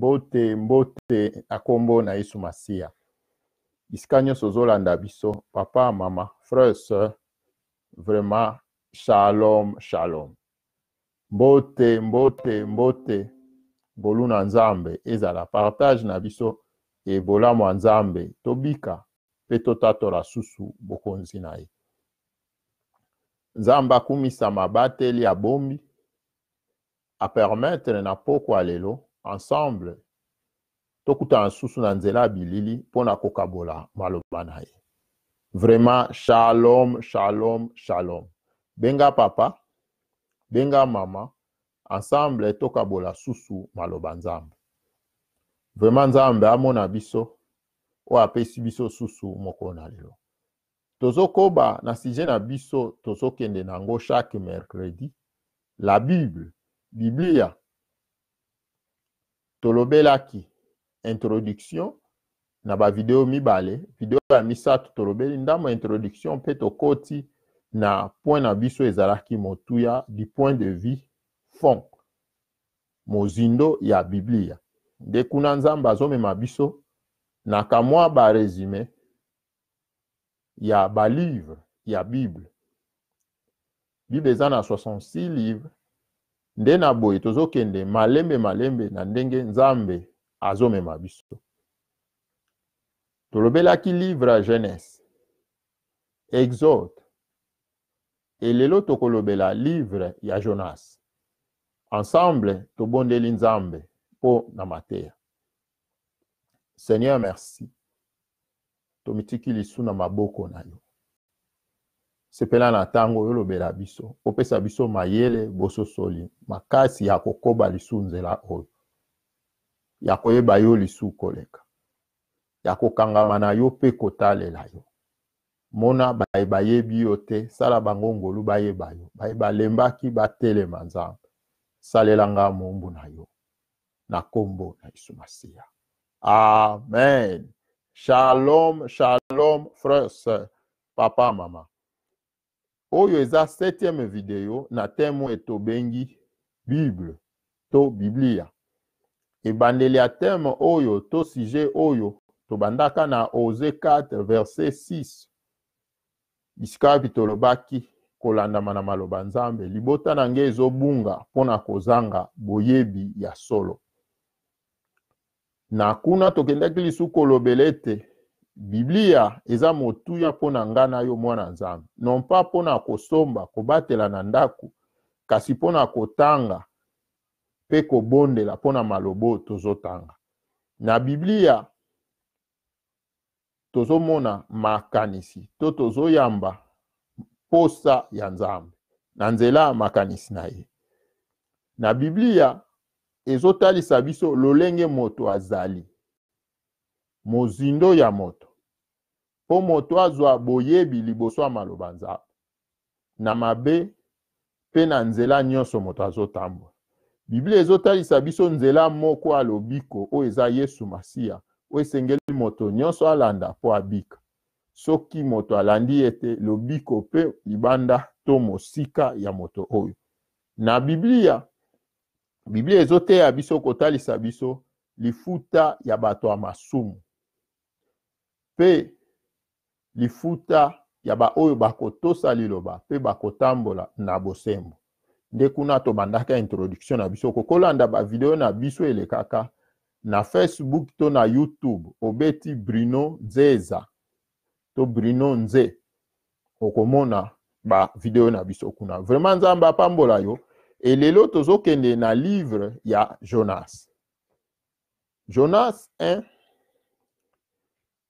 mbote mbote na nkombo na yesu masiya bisika nyonso ozolanda biso papa mama frere seur vraiment shalom shalom mbote mbote mbote boluna nzambe ezala partage na biso ebolamu ya nzambe tobika mpe totatola susu bokonzi na ye nzambe akumisa mabateli ya bombi apermetre na pokwa lelo ensemble tokutana lisusu na nzela ya bilili mpona kokabola maloba na ye vraiment shalom shalom shalom benga papa benga mama ensemble tokabola susu maloba nzambe vraiment nzambe amona biso oyo apesi biso susu mokolo na lelo tozokoba na sujet na biso tozokende nango chaque mercredi la bible biblia tolobelaki introduction na ba mi balé video ya misato tolobeli ndambo ma introduction mpe koti na point na biso ezalaki motuya du point de vue fond mozindo ya biblia nde kuna nzambe azomema biso na kamwa résumé ya ba livre ya bible bible eza na 66 livre nde na boye tozokende malembe malembe na ndenge nzambe azomema biso tolobelaki livre ya genese exode elelo tokolobela livre ya jonas ensemble tobondeli nzambe mpo na mateya seigneur merci tomitikilisu na maboko na yo sepela na ntango oyo olobela biso opesa biso mayele bososoli makasi ya kokoba lisu nzela oyo ya koyeba yo lisu koleka ya kokangama na yo mpe kotalela yo mona baye bayebi yo te sala bango ngolu bayeba yo baye balembaki batelema nzambe salelanga mombu na yo na kombo na yesu masiya amen shalom shalom frère sœur papa mama oyo eza septieme video na temo etobengi bible to biblia ebandeli ya teme oyo to sujet oyo tobandaka na oze 4 verset 6 bisikapi tolobaki kolandama na maloba nzambe libota na ngai ezobunga mpona kozanga boyebi ya solo na kuna tokendaki lisusu kolobela ete biblia eza motuya mpo na ngai na yo mwana nzambe non pa mpo na kosomba kobatela na ndako kasi mpo na kotanga mpe kobondela mpo na maloba oyo tozotanga na biblia tozomona makanisi to tozoyamba posa ya nzambe na nzela ya makanisi na ye na biblia ezotalisa biso lolenge moto azali mozindo ya moto mpo moto azwa boyebi liboso ya maloba nzambe na mabe mpe na nzela nyonso moto azotambola biblia ezotalisa biso nzela moko ya lobiko oyo eza yesu masiya oyo esengeli moto nyonso alanda mpo abika soki moto alandi ye te lobiko mpe libanda to mosika ya moto oyo na biblia biblia ezoteya biso kotalisa biso lifuta ya bato ya masumu mpe lifuta ya baoyo bakotosa liloba mpe bakotambola na bosembo nde kuna tobandaka introduction na biso kokolanda bavideo na biso elekaka na facebook to na youtube obeti bruno nzeza to bruno nze okomona bavideo na biso kuna vraiment nzambe apambola yo elelo tozokende na livre ya jonas jonas 1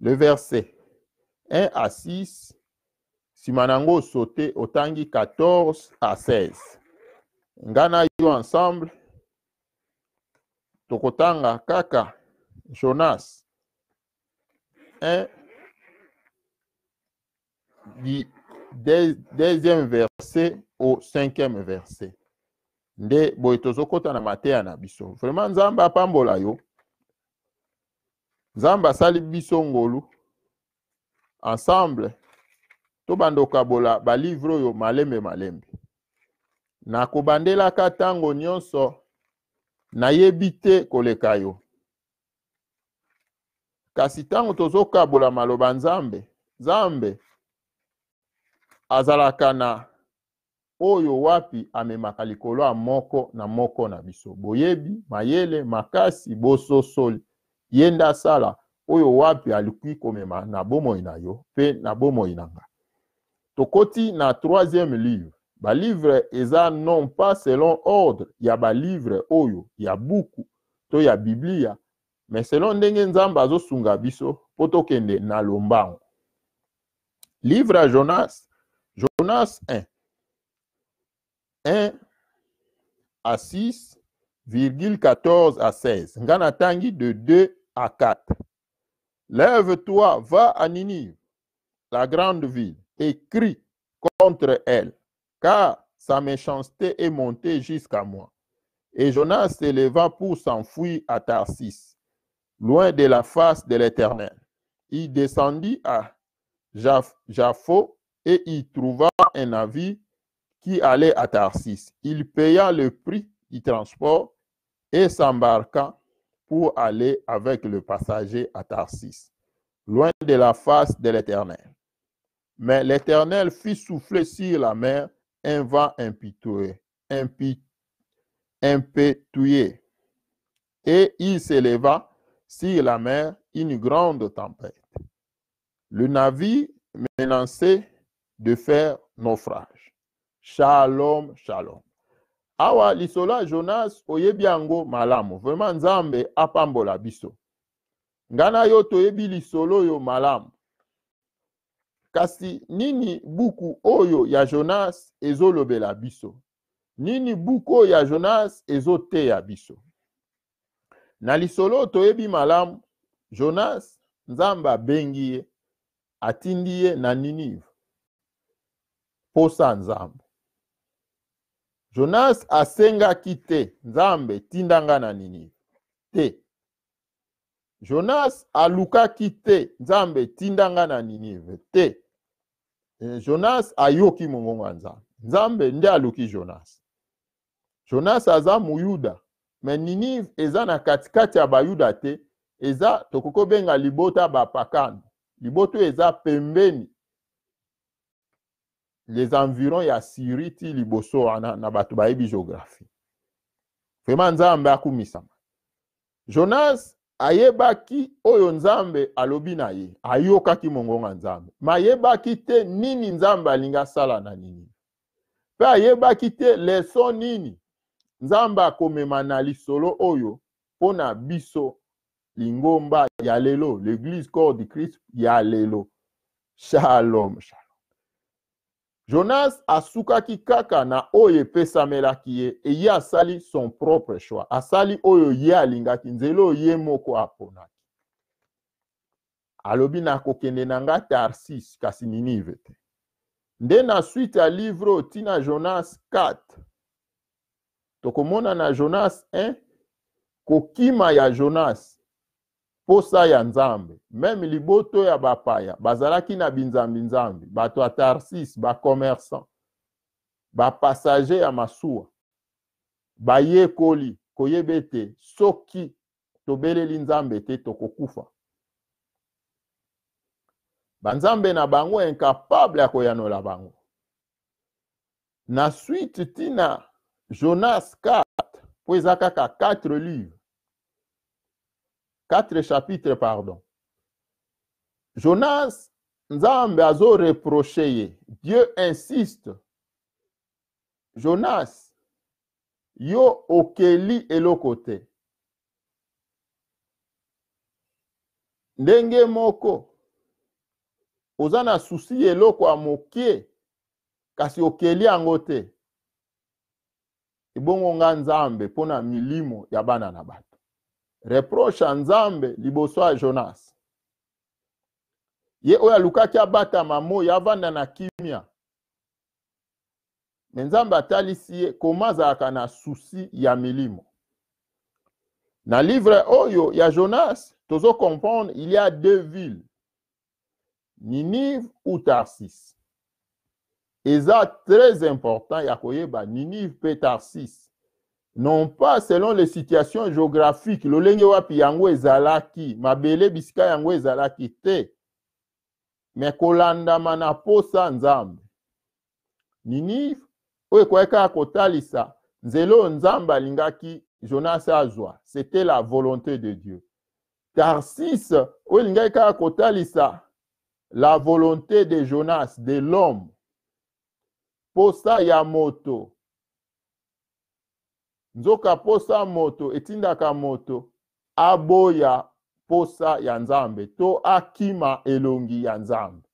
le verset 1 à 6, Simanango sauté au tangi 14 à 16. Ngana yo ensemble, Tokotanga, Kaka, Jonas, 1, du deuxième verset au cinquième verset. Nde boye tozokota na mateya na biso. Vraiment nzambe apambola yo. nzambe asali biso ngolu ensemble tobanda okabola balivre oyo malembe malembe nakobandelaka ntango nyonso nayebi te koleka yo kasi ntango tozokabola maloba nzambe nzambe azalaka na oyo wapi amemaka likolo ya moko na moko na biso boyebi mayele makasi bososoli ye nde asala oyo wapi alikuyi komema na bomoi na yo mpe na bomoi na nga tokoti na troisième livre balivre eza non pas selon ordre ya balivre oyo ya buku to ya biblia me selon ndenge nzambe azosunga biso mpo tokende na lombango livre ya jonas jonas 1 1 à 6 virgule 14 à 16 nga natangi de 2 4. Lève-toi, va à Ninive, la grande ville, et crie contre elle, car sa méchanceté est montée jusqu'à moi. Et Jonas s'éleva pour s'enfuir à Tarsis, loin de la face de l'Éternel. Il descendit à Jaffo et y trouva un navire qui allait à Tarsis. Il paya le prix du transport et s'embarqua pour aller avec le passager à Tarsis, loin de la face de l'Éternel. Mais l'Éternel fit souffler sur la mer un vent impitoyable impétué, et il s'éleva sur la mer une grande tempête. Le navire menaçait de faire naufrage. Shalom, shalom. awa lisolo ya jonas oyebi yango malamu vraimen nzambe apambola biso ngai na yo toyebi lisolo oyo malamu kasi nini buku oyo ya jonas ezolobela biso nini buku oyo ya jonas ezoteya biso na lisolo oyo toyebi malamu jonas nzambe abengi ye atindi ye na ninive mposa nzambe jonas asengaki te nzambe tinda nga na nini te jonas alukaki te nzambe tinda nga na ninive te e, jonas ayoki mongongo ya nzambe nzambe nde aluki jonas jonas aza muyuda me ninive eza na katikati ya bayuda te eza tokoki kobenga libota bapakano liboto eza pembeni les environs ya syrie ti liboso wana na bato bayebi géographie vraimen nzambe akumisama jonas ayebaki oyo nzambe alobi na ye ayokaki mongonga nzambe ma ayebaki te nini nzambe alingi asala na nini mpe ayebaki te leso nini nzambe akomema na lisolo oyo mpo na biso lingomba ya lelo l'église corps du christ ya lelo shalom shalom jonas asukaki kaka na oyo epesamelaki ye eye asali son propre choix asali oyo ye alingaki nzela oyo ye moko aponaki alobi nakokende na nga tarsis kasi ninive te nde na suite ya livre oyo ntina jonas 4 tokomona na jonas 1 kokima ya jonas posa ya nzambe meme liboto ya bapaya bazalaki na binzambi-nzambi bato ya tarsis bakomersant bapassager ya masuwa bayekoli koyeba ete soki tobeleli nzambe te tokokufa banzambe na bango incapable ya koyanola bango na suite ntina jonas 4 mpo eza kaka 4 livre quatre chapitres, pardon. Jonas, Nzambe azo reproché, Dieu insiste. Jonas, yo okeli elokote. ndenge moko ozana souci, eloko kasi okeli angote. nga nzambe milimo yabana reproche ya nzambe liboso ya jonasi ye oyo alukaki abatama moi avanda na kimia me nzambe atalisi ye koma azalaka na susi ya milimo na livre oyo ya jonas tozokomprendre il y a deux villes ninive ou tarsis eza très important ya koyeba ninive mpe tarsis non pas selon les situations géographiques lolenge wapi yango ezalaki mabelé biska yango ezalaki te Mais kolanda manapo posa nzambe nini oyo kweka kaka kotalisa nzelo nzamba lingaki jonas azwa c'était la volonté de dieu tarsis oyo elingaki kotalisa la volonté de jonas de l'homme posa Yamoto. nzoka posa moto etindaka moto aboya posa ya nzambe to akima elongi ya nzambe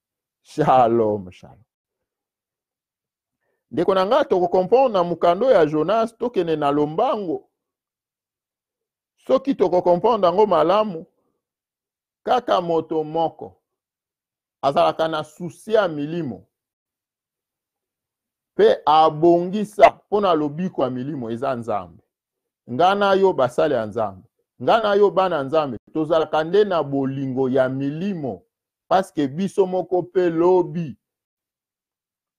shalom shalom ndeko na ngai tokokomprendre na mokando ya jonas tokende na lombango soki tokokomprendre yango malamu kaka moto moko azalaka na susi ya milimo mpe abongisa mpo na lobiko ya milimo eza nzambe nga na yo basale ya nzambe nga na yo bana nzambe tozalaka nde na bolingo ya milimo paske biso moko mpe lobi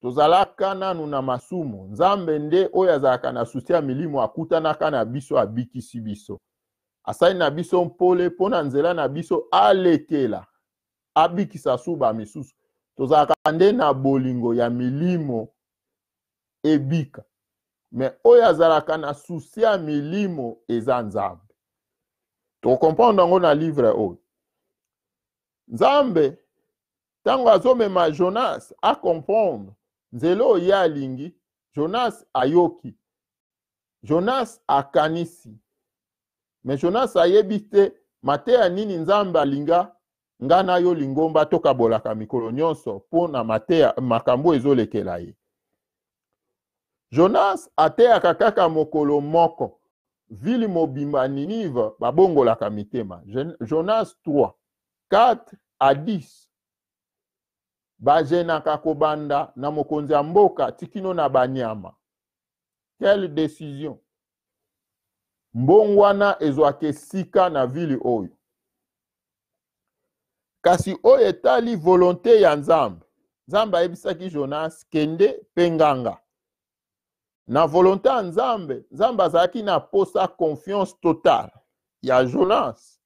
tozalaka nanu na masumu nzambe nde oyo azalaka na susi ya milimo akutanaka na biso abikisi biso asali na biso mpole mpo na nzela na biso alekela abikisa su ba misusu tozalaka nde na bolingo ya milimo ebika me oyo azalaka na susi ya milimo eza nzambe tokomprendre yango na livre oyo nzambe ntango azomema jonas akomprendre nzela oyo ye alingi jonas ayoki jonas akanisi me jonas ayebi te mateya nini nzambe alinga ngai na yo lingomba tokabolaka mikolo nyonso mpo na mateya makambo ezolekela ye jonas ateyaka kaka mokolo moko vile mobimba ninive babongolaka mitema jonas 3 4 a 10 bazenaka kobanda na mokonzi ya mboka ti kino na banyama quelle décision mbongwana ezwaka esika na vile oyo kasi oyo etali volonté ya nzambe nzambe ayebisaki jonas kende mpe nganga na volonté ya nzambe nzambe azalaki na posa confiance totale ya jonas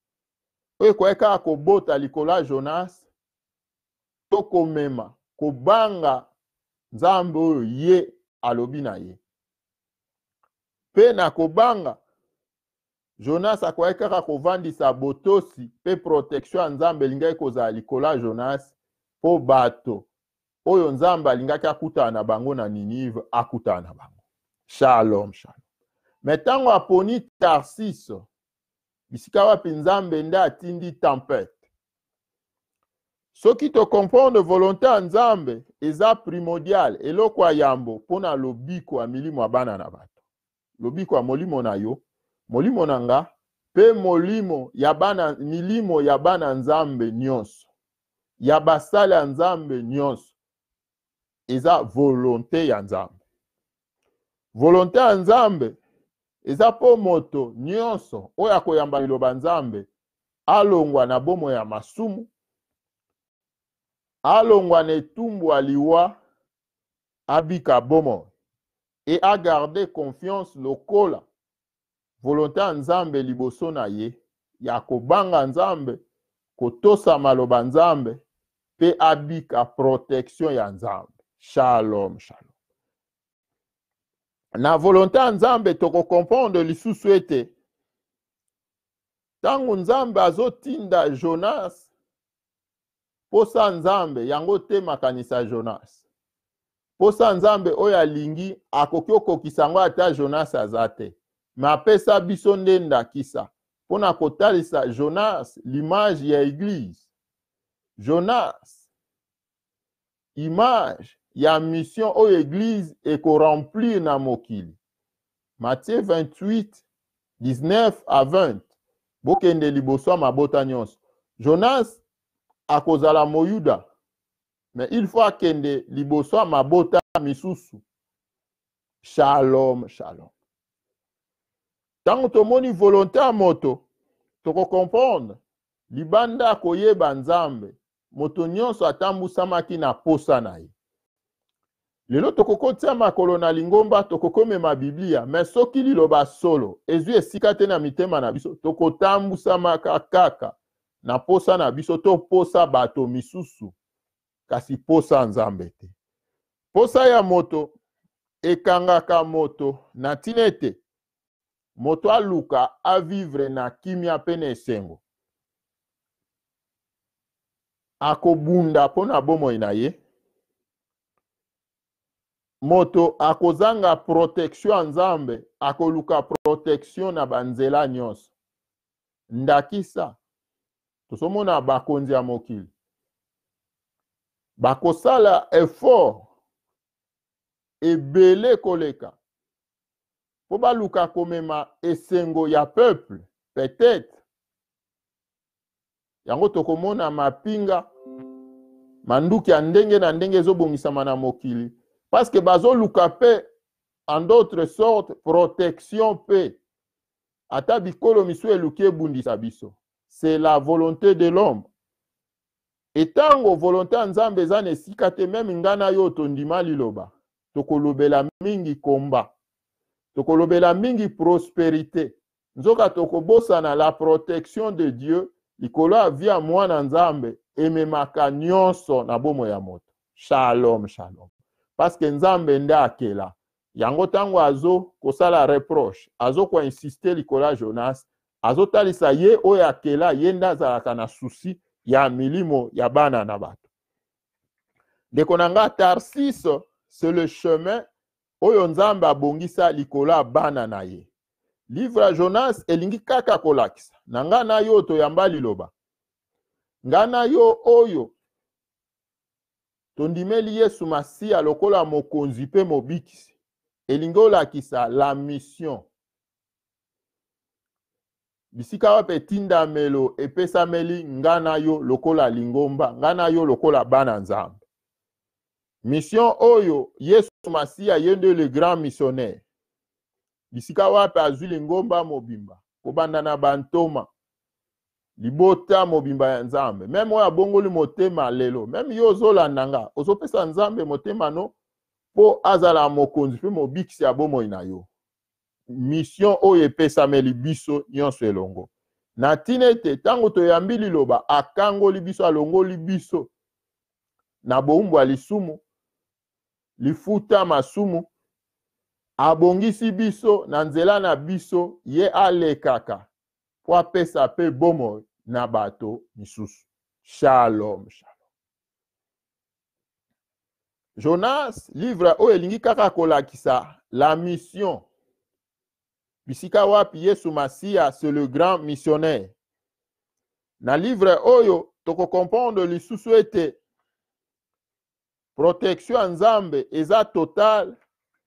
oyo ekoki kaka kobota likolo ya jonas to komema kobanga nzambe oyo ye alobi na ye mpe na kobanga jonas akoki kaka kovandisa botosi mpe protection ya nzambe elingaki kozala likolo ya jonas mpo bato oyo nzambe alingaki akutana na bango na ninive akutana na bango shalom shalom me ntango aponi tarsiso bisika wapi nzambe nde atindi tempete soki tocomprendre volonté ya nzambe eza primordial eloko ya yambo mpo na lobiko ya milimo ya bana na bato lobiko ya molimo na yo molimo na nga mpe molimo ya bana milimo ya bana nzambe nyonso ya basala ya nzambe nyonso eza volonté ya nzambe volonté ya nzambe ça moto nyonso Oyako yambali liloba nzambe alongwa na bomo ya masumu alongwa na etumbu aliwa, liwa abika et e confiance lokola volonté ya nzambe liboso na ye ya kobanga nzambe kotosa maloba nzambe pe abika protection ya nzambe shalom shalom na volonté ya nzambe tokokomprendre lisusu ete ntango nzambe azotinda jonas mposa nzambe yango te makanisa jonas mposa nzambe oyo alingi akoki okokisa yango ata jonas aza te me apesa biso nde ndakisa mpo na kotalisa jonas l'image ya eglize jonas image ya mission oyo eglize ekoremplir na mokili matie 28 19 a 20 bokende liboso ya mabota nyonso jonas akozala moyuda me il faut akende liboso ya mabota misusu shalom shalom ntango tomoni volonté ya moto tokokomprendre libanda akoyeba nzambe moto nyonso atambusamaki na posa na ye lelo tokokotia makolo na lingomba tokokomema biblia me soki liloba solo ezwi esika te na mitema na biso tokotambwisamaka kaka na posa na biso to posa bato misusu kasi posa nzambe te posa ya moto ekangaka moto na ntina ete moto aluka avivre na kimia mpe na esengo akobunda mpo na bomoi na ye moto akozanga protection ya nzambe akoluka protection na banzela nyonso ndakisa tozomona bakonzi ya mokili bakosala effort ebele koleka mpo baluka komema esengo ya peuple peut-être yango tokomona mapinga manduki ya ndenge na ndenge ezobongisama na mokili Parce que Bazo pe en d'autres sortes protection pe ata bikolo misu eluki ebundisa Sabiso. c'est la volonté de l'homme tango volonté ya nzambe eza na même n'gana même ngai yo tondima liloba tokolobela mingi combat. komba tokolobela mingi prospérité nzoka bosana, la protection de dieu likolo vie vi ya mwana nzambe ememaka nyonso na bomo ya moto shalom shalom parceke nzambe nde akela yango ntango azokosala reproche azokoinsiste likolo ya jonas azotalisa ye oyo akela ye nde azalaka na susi ya milimo ya bana na bato ndeko na nga tarsis c'est le chemin oyo nzambe abongisa likolo ya bana na ye livre ya jonas elingi kaka kolakisa na ngai na yo toyamba liloba ngai na yo oyo tondimeli yesu masiya lokola mokonzi mpe mobikisi elingi olakisa la mission bisika wape etindamelo epesameli nga na yo lokola lingomba nga na yo lokola bana nzambe mission oyo yesu masiya ye nde le grand missionnaire bisika wape azwi lingomba mobimba kobanda na bantoma libota mobimba ya nzambe meme oyo abongoli motema lelo meme yo ozolanda nga ozopesa nzambe motema no mpo azala mokonzi mpe mobikisi ya bomoi na yo mission oyo epesameli biso nyonso elongo na ntina ete ntango toyambi liloba akangoli biso alongoli biso na bowumbu ya lisumu lifuta masumu abongisi biso na nzela na biso ye alekaka mpo apesa mpe bomoi na bato misusu shalom shalom jonas livre oyo elingi kaka kolakisa la mission bisika wapi yesu masiya c'est le grand missionnaire na livre oyo tokokomprendre lisusu ete protection ya nzambe eza totale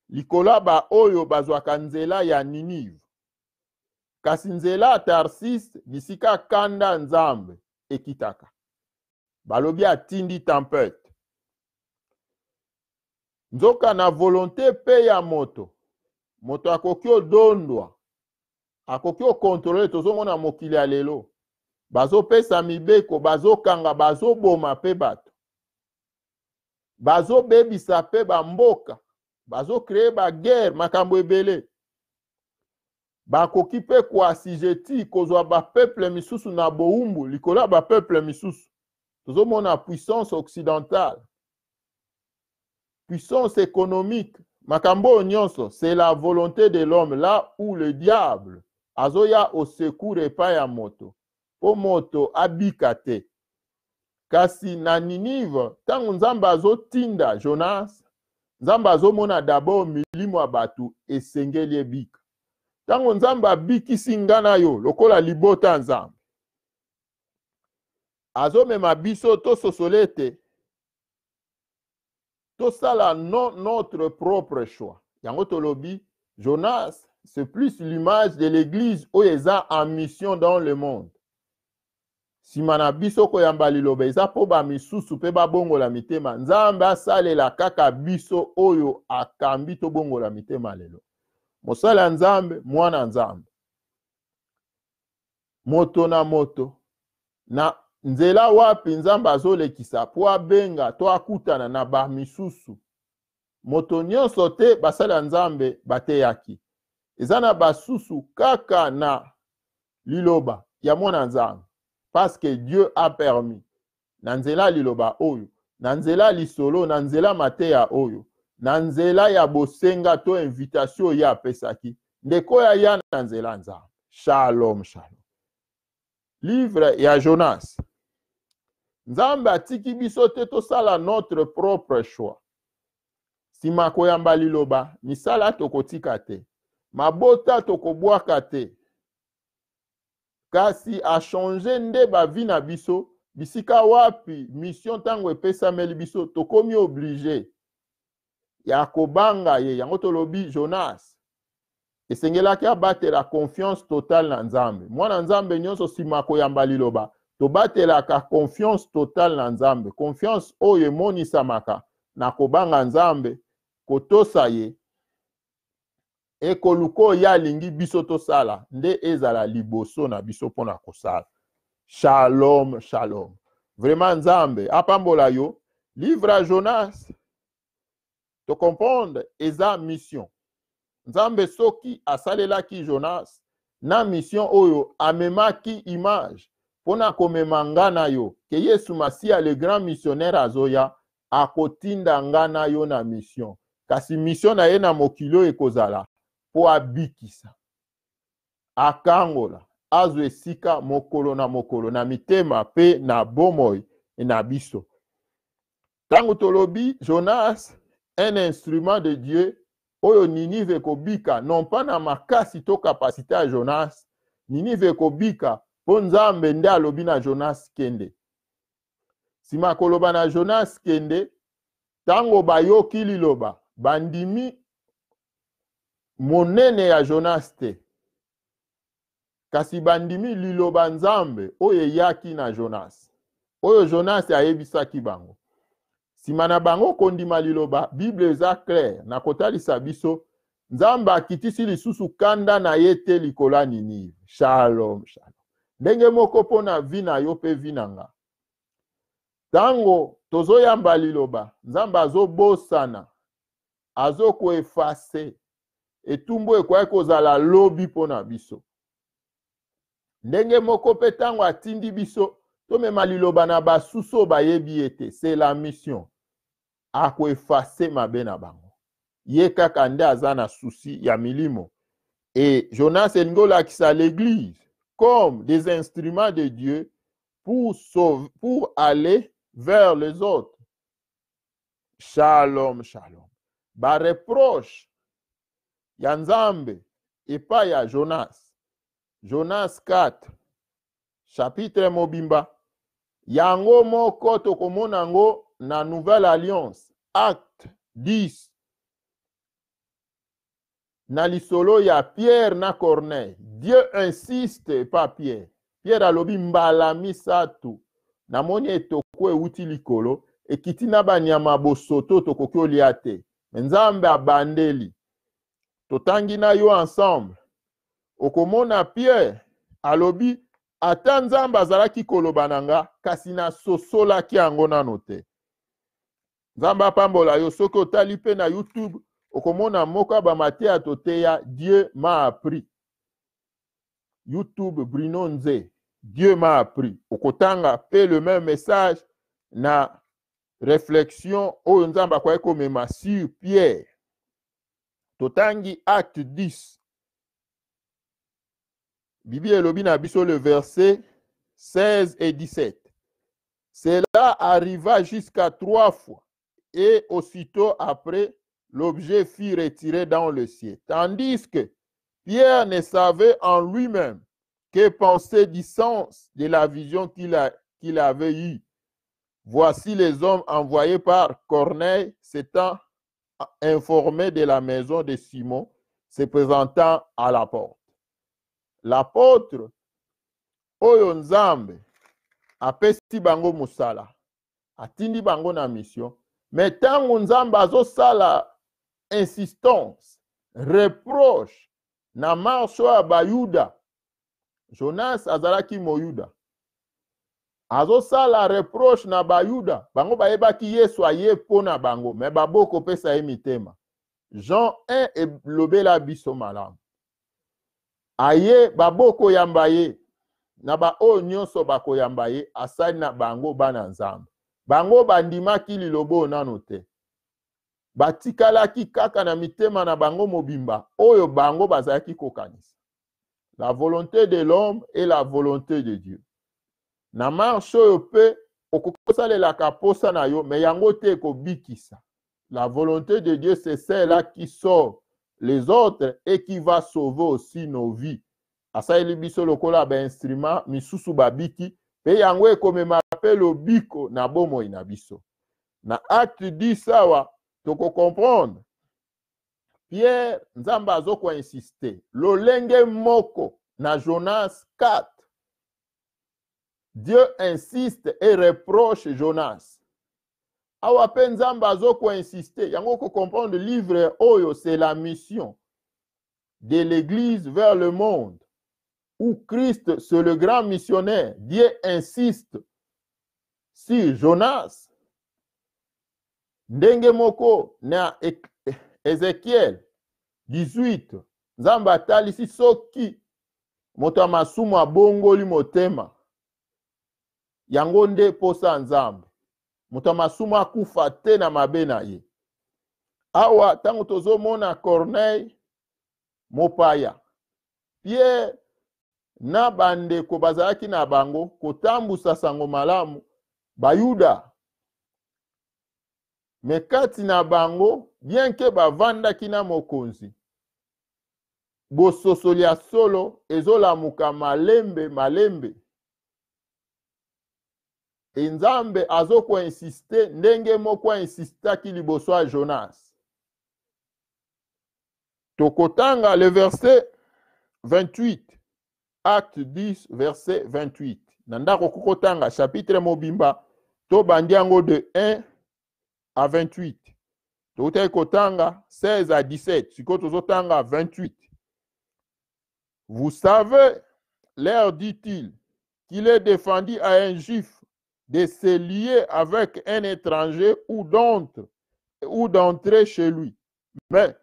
likolo ya baoyo bazwaka nzela ya ninive kasi nzela ya tarsise bisika akanda nzambe ekitaka balobi atindi tempete nzoka na volonté mpe ya moto moto akoki odondwa akoki okontrole tozomona mokili ya lelo bazopesa mibeko bazokanga bazoboma mpe bato bazobebisa mpe bamboka bazokreye bagere makambo ebele bakoki mpe koasijeti kozwa bapeuple misusu na bowumbu likolo ya bapeuple misusu tozomona puissance occidentale puissance économique makambo oyo nyonso c'est la volonté de l'homme là où le diable azoya au secours epai ya moto mpo moto abika te kasi na ninive ntango nzambe azotinda jonas nzambe azomona dabord milimo ya bato esengeli ebika ntango nzambe abikisi nga na yo lokola libota nzambe azomema biso tososole ete tosala non notre propre choix yango tolobi jonas c'est plus l'image de l'église oyo eza en mission dans le monde nsima na biso koyamba liloba eza mpo bamisusu mpe babongola mitema nzambe asalela kaka biso oyo akambi tobongola mitema lelo mosala ya nzambe mwana ya nzambe moto na moto na nzela wapi nzambe azolekisa po abenga to akutana na bamisusu moto nyonso te basali ya nzambe bateyaki eza na basusu kaka na liloba ya mwana nzambe paske dieu a permis na nzela liloba oyo na nzela lisolo na nzela mateya oyo na nzela ya bosenga to invitation oyo apesaki ndeko oyo aya na nzela nzambe shalom shalom livre ya jonas nzambe atiki biso te tosala notre propre choix nsima koyamba liloba misala tokotika te mabota tokobwaka te kasi achange nde bavi na biso bisika wapi mission ntango epesameli biso tokomi oblige ya kobanga ye yango tolobi jonas esengelaki abatela confiance totale na nzambe mwana nzambe nyonso nsima koyamba liloba tobatelaka confiance totale na nzambe confiance oyo emonisamaka na kobanga nzambe kotosa ye ekoluka oyo alingi biso tosala nde ezala liboso na biso mpona kosala shalom shalom vraiment nzambe apambola yo livre ya jonas tokomponde eza mission nzambe soki asalelaki jonas na mission oyo amemaki image mpo na komema nga na yo ke yesu masiya le grand missionnaire azoya akotinda nga na yo na mission kasi mission na ye na mokili oyo ekozala mpo abikisa akangola azwa esika mokolo na mokolo na mitema mpe na bomoi na biso ntango tolobi jonas un instrument de Dieu oyo Ninive ekobika non pas na makasi to kapasite ya Jonas Ninive ekobika mpo Nzambe nde alobi na Jonas kende nsima koloba na Jonas kende ntango bayoki liloba bandimi monene ya Jonas te kasi bandimi liloba Nzambe oyo eyaki na Jonas oyo Jonas ayebisaki bango nsima na bango kondima liloba bible eza claire na kotalisa biso nzambe akitisi lisusu kanda na ye te likolo ya ninive shalom shalom ndenge moko mpo na vi na yo mpe vi na nga ntango tozoyamba liloba nzambe azobosana azokoefase etumbu ekoki kozala lobi mpo na biso ndenge moko mpe ntango atindi biso tomema liloba na basusu oyo bayebi ete c'est la mission A mabe na bango a kaka nde aza na susi ya milimo e jonas elingi olakisa l'église comme des instruments de dieu pour, pour aller vers les autres shalom shalom bareproche ya nzambe et ya jonas jonas 4 chapitre mobimba yango moko tokomona na nouvelle alliance acte 10 na lisolo ya pierre na corneille dieu insiste pa pierre pierre alobi mbala misato namoni etoko ewuti likolo ekiti na banyama bosoto tokoki olia te me nzambe abandeli totangi na yo ensemble okomona pierre alobi ata nzambe azalaki koloba na nga kasi nasosolaki yango nano te Zamba Pambola, yo soko talipena na youtube okomona moka ba te dieu ma appris youtube bruno dieu ma appris okotanga pe le même message na réflexion ou n'zamba akoki komema sur pierre totangi acte 10 Bibi elobi na biso le verset 16 et 17 cela arriva jusqu'à trois fois et aussitôt après, l'objet fut retiré dans le ciel. Tandis que Pierre ne savait en lui-même que penser du sens de la vision qu'il avait eue. Voici les hommes envoyés par Corneille s'étant informés de la maison de Simon, se présentant à la porte. L'apôtre Oyonzambe, pestibango Bango Musala, Tindi Bango na mission, me ntango nzambe azosala insistance reproche na marshe oyo ya bayuda jonas azalaki moyuda azosala reproche na bayuda bango bayebaki yesu aye mpo na bango me baboka opesa ye mitema jean 1 elobela biso malamu aye baboka oyamba ye na baoyo nyonso bakoyamba ye asali na bango bana nzambe bango bandimaki liloba oyo nano te batikalaki kaka na mitema na bango mobimba oyo bango bazalaki kokanisa la volonté de l'homme et la volonté de dieu na marshe oyo mpe okoki kosalelaka posa na yo me yango te ekobikisa la volonté de dieu c'est celle-là qui sort les autres et qui va sauver aussi nos vies asaleli biso lokola bainstrument misusu babiki mpe yango ekomema mpe lobiko na bomoi na biso na acte 10 awa tokokomprendre pierre nzambe azokoinsiste lolenge moko na jonas 4 dieu insiste et reproche jonas awa Nous nzambe compris yango le livre oyo c'est la mission de l'église vers le monde où Christ, c'est le grand missionnaire, Dieu insiste sur Jonas, Moko, na Ezekiel 18, Zambatali, ici soki moto ya bongoli abongoli motema Yangonde posa nzamb. nzambe na ye awa tozo mona corneille mopaya pierre na bandeko bazalaki na bango kotambusa sango malamu bayuda me kati na bango bien ke bavandaki na mokonzi bososo ya solo ezolamuka malembe malembe e nzambe azokoinsiste ndenge moko ainsistaki liboso ya jonas tokotanga le verset 28 acte 10 verset 28 Nanda kokotanga chapitre mobimba un de 1 à 28 toutaki kotanga 16 à 17 Sikoto Zotanga, 28 vous savez leur dit-il qu'il est défendu à un juif de se lier avec un étranger ou ou d'entrer chez lui mais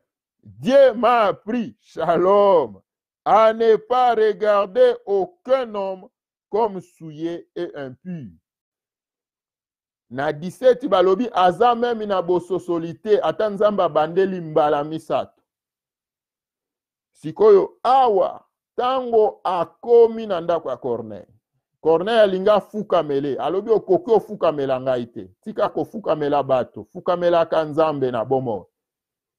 Dieu m'a appris shalom à ne pas regarder aucun homme comme souillé et impur. na 17 balobi aza meme na bososoli te ata nzambe abandeli mbala misato sikoyo awa ntango akomi na ndako ya corneille corneille alingi afukamele alobi okoki ofukamela ngai te tika kofukamela bato fukamelaka nzambe na bomoi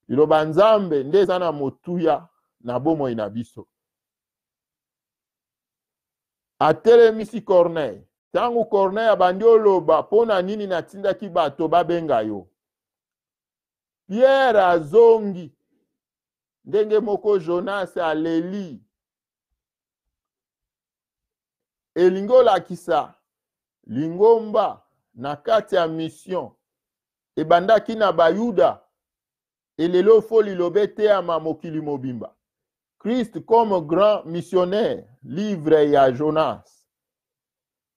liloba nzambe nde eza na motuya na bomoi na biso atelemisi corneille ntango corneille abandi oloba mpo na nini natindaki bato babenga yo pierre azongi ndenge moko jonas aleli elingi olakisa lingomba na kati ya mission ebandaki na bayuda elelo fo lilobe te ya mamokili mobimba Christ comme grand missionnaire, livre ya Jonas.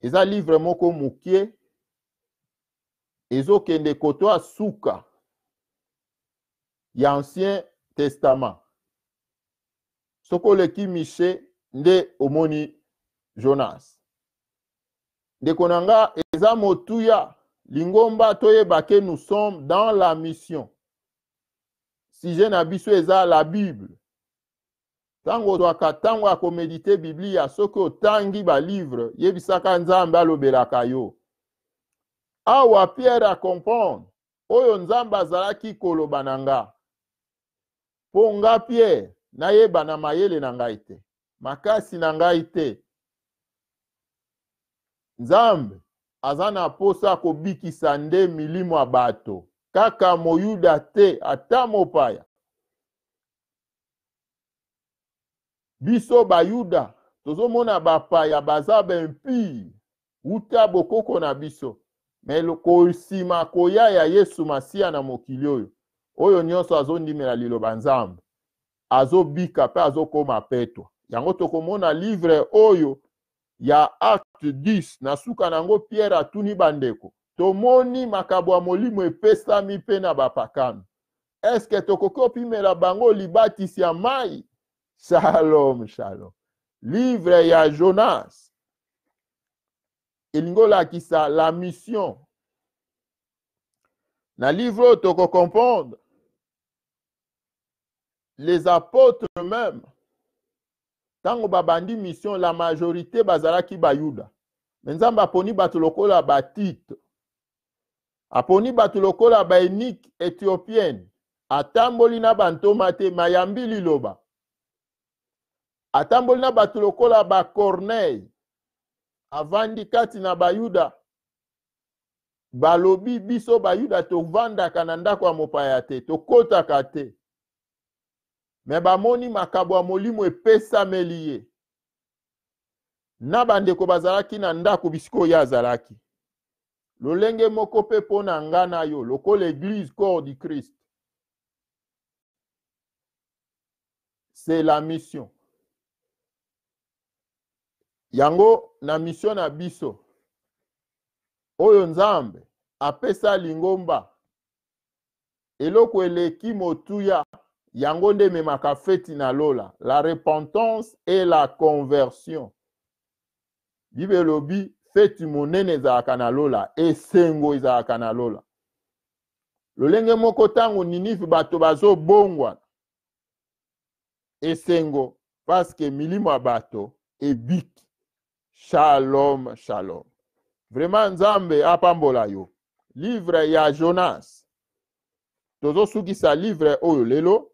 eza livre moko mokie ezokende kotoa suka ya ancien testament soko oleki mishe nde omoni jonas ndeko na nga eza motuya lingomba toyeba ke nous sommes dans la mission sujet na biso eza la bible ntango ozwaka ntango ya komedite biblia soki otangi balivre yebisaka nzambe alobelaka yo awa pierre akomprendre oyo nzambe azalaki koloba na nga mpo nga pierre nayeba na mayele na ngai te makasi na ngai te nzambe aza na posa ya kobikisa nde milimo ya bato kaka moyuda te ata mopaya biso bayuda tozomona bapaya baza baimpire wuta bokoko na biso me kosima koya ya yesu masiya na mokili oyo oyo nyonso azondimela liloba nzambe azobika mpe azokóma petwa yango tokomona livre oyo ya acte 10 na suka na yango pierre atuni bandeko tomoni makambo ya molimo epesami mpe na bapakami eske tokoki opimela bango libatisi ya mai Shalom, shalom. Livre ya Jonas. Ilingola kisa la mission. le livre toko comprendre. Les apôtres eux-mêmes que babandi mission la majorité ki bayuda me nzambe aponi la batite aponi bato la baenike éthiopienne atamboli na Banto, mayambi liloba atamboli na bato lokola bacorneille avandi kati na bayuda balobi biso bayuda tovandaka na ndako ya mopaya te tokɔtaka te me bamoni makambo ya molimo epesameli ye na bandeko bazalaki na ndako bisika oyo azalaki lolenge moko mpe mpo na nga na yo lokola eglise corps du christ c'est la mission yango na misio na biso oyo nzambe apesa lingomba eloko eleki motuya yango nde ememaka feti na lola la repentance e la conversion bible elobi feti monene ezalaka na lola esengo ezalaka na lola lolenge moko ntango ninive bato bazobongwana esengo paske milimo ya bato ebiki shalom shalom vraiment nzambe apambola yo livre ya jonas tozosukisa livre oyo lelo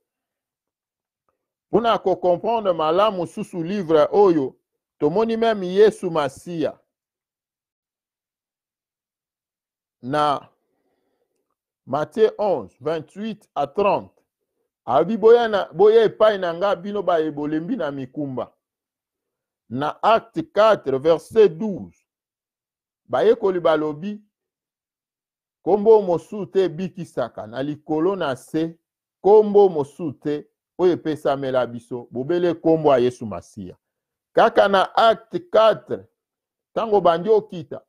mpona kokomprendre malamu susu livre oyo tomoni meme yesu masiya na matie 11 28 a 30 abi boya epai na nga bino bayebolembi na mikumba na acte 4 verset 12 bayekoli balobi nkombo mosusu te ebikisaka na likolo na se nkombo mosusu te oyo epesamela biso bobele nkombo ya yesu masiya kaka na acte 4 ntango bandi okita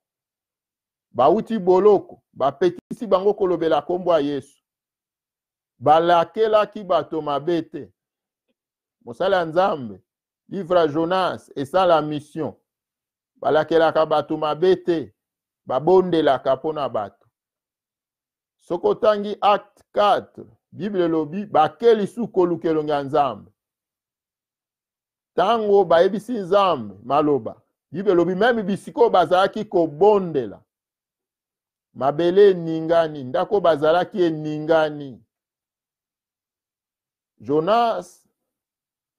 bawuti boloko bapekisi bango kolobela nkombo ya yesu balakelaki bato mabe te mosala ya nzambe livre Jonas eza la mission balakelaka bato mabe te babondelaka mpona bato soki otangi acte 4 bible elobi bakelisi kolukelongo ya nzambe ntango bayebisi nzambe maloba bible elobi meme bisikoyo bazalaki kobondela mabele eningani ndako bazalaki eningani jonas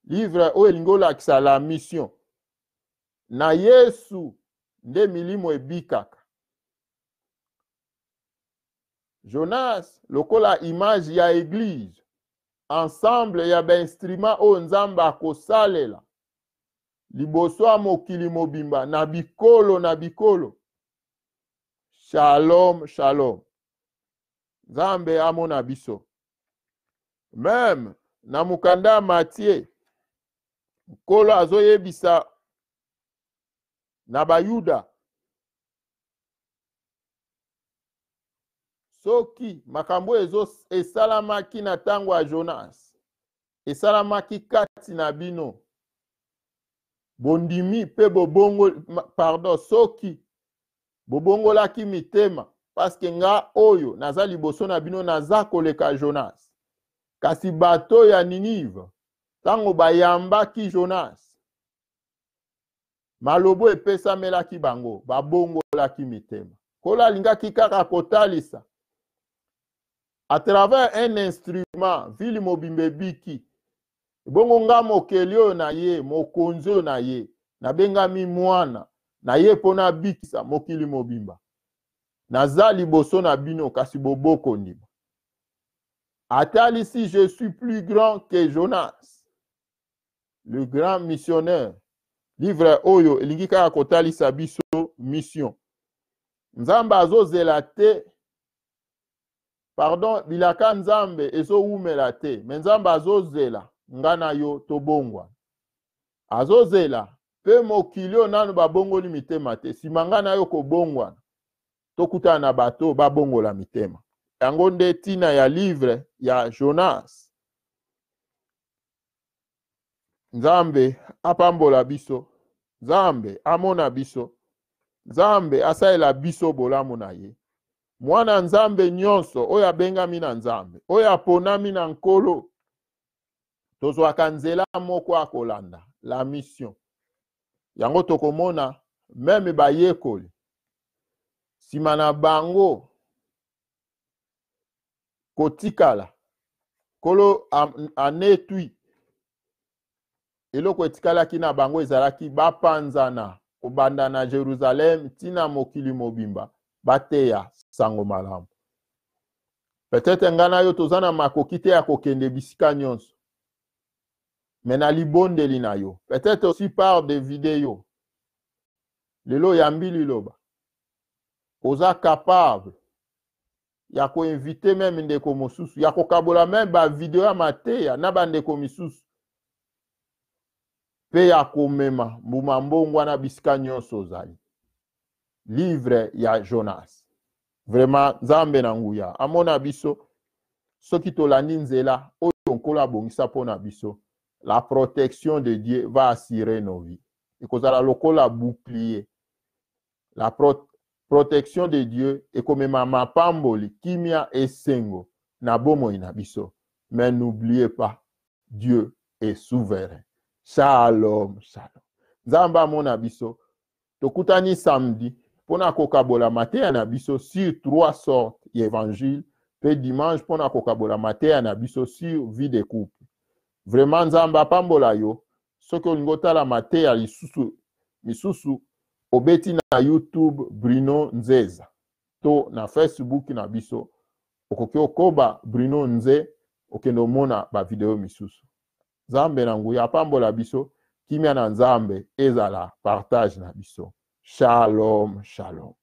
livre oyo elingi olakisa la mission na yesu nde milimo ebikaka jonas lokola image ya eglize ensemble ya bainstrima oyo nzambe akosalela liboso ya mokili mobimba na bikolo na bikolo shalom shalom nzambe amona biso meme na mokanda ya matie nkolo azoyebisa na bayuda soki makambo ezo esalamaki na ntango ya jonas esalamaki kati na bino bondimi mpe bobongo pardon soki bobongolaki mitema paske nga oyo naza liboso na bino naza koleka jonas kasi bato ya ninive ntango bayambaki jonas malobo epesamelaki bango babongolaki mitema kolo alingaki kaka kotalisa à travers un instrument vili mobimba ebiki ebongo nga mokeli oyo na ye mokonzi oyo na ye nabengami mwana na ye mpo nabikisa mokili mobimba naza liboso na bino kasi boboko ndima atalisi je suis plus grand que jonas le grand missionnaire livre oyo et kaka kotali sabiso mission nzambazo Zela te pardon bilaka nzambe umela te me nzambe zela, zela, ngana yo tobongwa azozela zela, pe oyo nanu babongo mitema te Si nga yo kobongwana Tokuta na bato la mitema yango nde ya livre ya jonas nzambe apambola biso nzambe amona biso nzambe asalela biso bolamu na ye mwana nzambe nyonso oyo abengami na nzambe oyo aponami na nkolo tozwaka nzela moko ya kolanda la mission yango tokomona meme bayekoli nsima na bango kotikala nkolo anetwi eloko etikalaki na bango ezalaki bapanzana kobanda na jerusalem ntina mokili mobimba bateya sango malamu petetre ngai na yo toza na makoki te ya kokende bisika nyonso me na libondeli na yo petetre osi part de video lelo oyambi liloba oza kapable ya koinvite meme ndeko mosusu ya kokabola meme bavideo ya mateya na bandeko misusu mpe ya komema mbuma mbongwana bisika nyonso ozali livre ya jonas vraiment nzambe na nguya amona biso soki tolandi nzela oyo nkolo abongisa mpo na biso la protection de dieu va assurer nos vies ekozala lokola bouclier la pro protection de dieu ekomema mapamboli kimia esengo na bomoi na biso mais n'oubliez pas dieu est souverain shalom shalom nzambe amona biso tokutani samedi mpona kokabola mateya na biso sur trois sortes ya évangile mpe dimanche mpona kokabola mateya na biso sur vie de couple vraiment nzambe apambola yo soki olingi otala mateya lisusu misusu obeti na youtube bruno nzeza to na facebook na biso okoki okoba bruno nze okende omona bavideo misusu Zambe ya pambo la biso kimia na ezala partage na biso shalom shalom